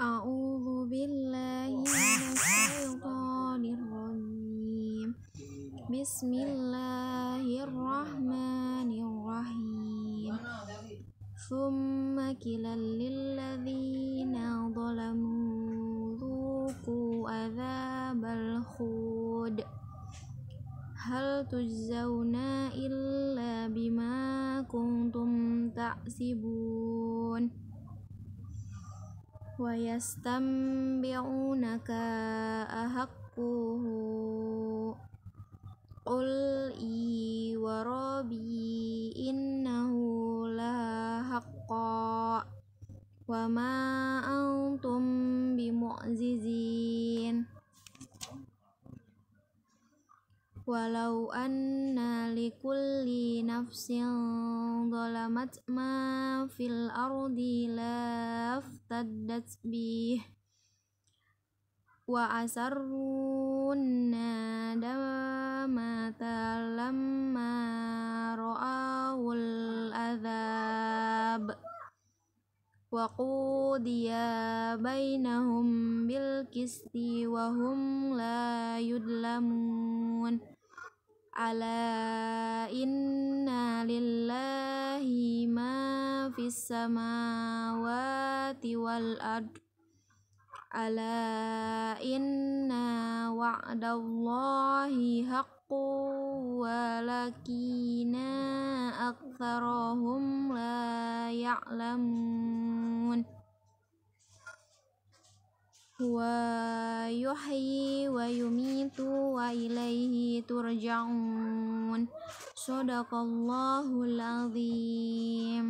أعوذ بالله من الشيطان الرجيم بسم الله الرحمن الرحيم ثم كلا للذين ظلموا ذوقوا عذاب الخود هل تجزون إلا بما كنتم تحسبون wayastanbi'unaka ahaqquhu qul i warabi innahu la haqqa wa ma antum bimu'zizin walau anna likulli nafsin zalamat ma fil ardi laftaddat bih wa asarrun nadamata talamma ra'awul azab wa qudiya bainahum bil kisti wa hum la yudlamun ألا إنا لله ما في السماوات والأرض ألا إن وعد الله حق ولكن أكثرهم لا يعلمون هو يحيي ويميت وإليه turja'un. Sadaqallahul azim.